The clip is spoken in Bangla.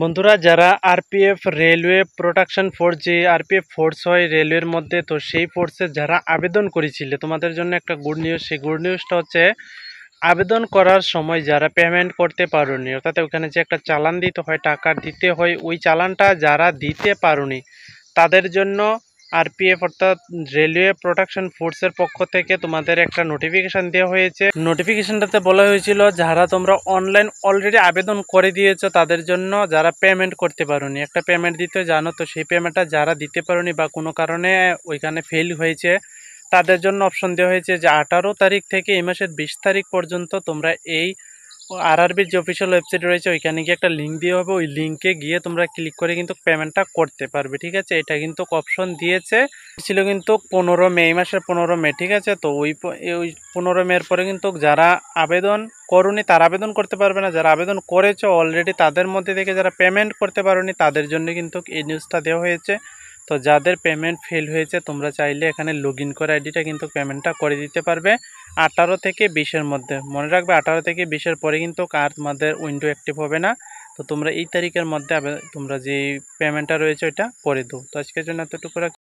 বন্ধুরা যারা আরপিএফ রেলওয়ে প্রোটেকশন ফোর্স যে আরপিএফ ফোর্স হয় রেলওয়ের মধ্যে তো সেই ফোর্সে যারা আবেদন করেছিলে তোমাদের জন্য একটা গুড নিউজ সেই গুড নিউজটা হচ্ছে আবেদন করার সময় যারা পেমেন্ট করতে পারোনি অর্থাৎ ওখানে যে একটা চালান দিতে হয় টাকা দিতে হয় ওই চালানটা যারা দিতে পারোনি তাদের জন্য আরপিএফ অর্থাৎ রেলওয়ে প্রোটেকশন ফোর্সের পক্ষ থেকে তোমাদের একটা নোটিফিকেশান দেওয়া হয়েছে নোটিফিকেশানটাতে বলা হয়েছিল যারা তোমরা অনলাইন অলরেডি আবেদন করে দিয়েছো তাদের জন্য যারা পেমেন্ট করতে পারোনি একটা পেমেন্ট দিতে জানো তো সেই পেমেন্টটা যারা দিতে পারোনি বা কোনো কারণে ওইখানে ফেল হয়েছে তাদের জন্য অপশন দেওয়া হয়েছে যে আঠারো তারিখ থেকে এই মাসের বিশ তারিখ পর্যন্ত তোমরা এই আর আরবির যে অফিসিয়াল ওয়েবসাইট রয়েছে ওইখানে গিয়ে একটা লিঙ্ক দিয়ে হবে ওই লিঙ্কে গিয়ে তোমরা ক্লিক করে কিন্তু পেমেন্টটা করতে পারবে ঠিক আছে এটা কিন্তু অপশন দিয়েছে ছিল কিন্তু পনেরো মে এই মাসের পনেরো মে ঠিক আছে তো ওই ওই পনেরো মের পরে কিন্তু যারা আবেদন করুনি তার আবেদন করতে পারবে না যারা আবেদন করেছে অলরেডি তাদের মধ্যে থেকে যারা পেমেন্ট করতে পারোনি তাদের জন্য কিন্তু এই নিউজটা দেওয়া হয়েছে তো যাদের পেমেন্ট ফেল হয়েছে তোমরা চাইলে এখানে লগ ইন করে আইডিটা কিন্তু পেমেন্টটা করে দিতে পারবে আঠারো থেকে বিশের মধ্যে মনে রাখবে আঠারো থেকে বিশের পরে কিন্তু কার তোমাদের উইন্ডো অ্যাক্টিভ হবে না তো তোমরা এই তারিখের মধ্যে তোমরা যে পেমেন্টটা রয়েছে ওইটা করে দাও তো আজকের জন্য এতটুকু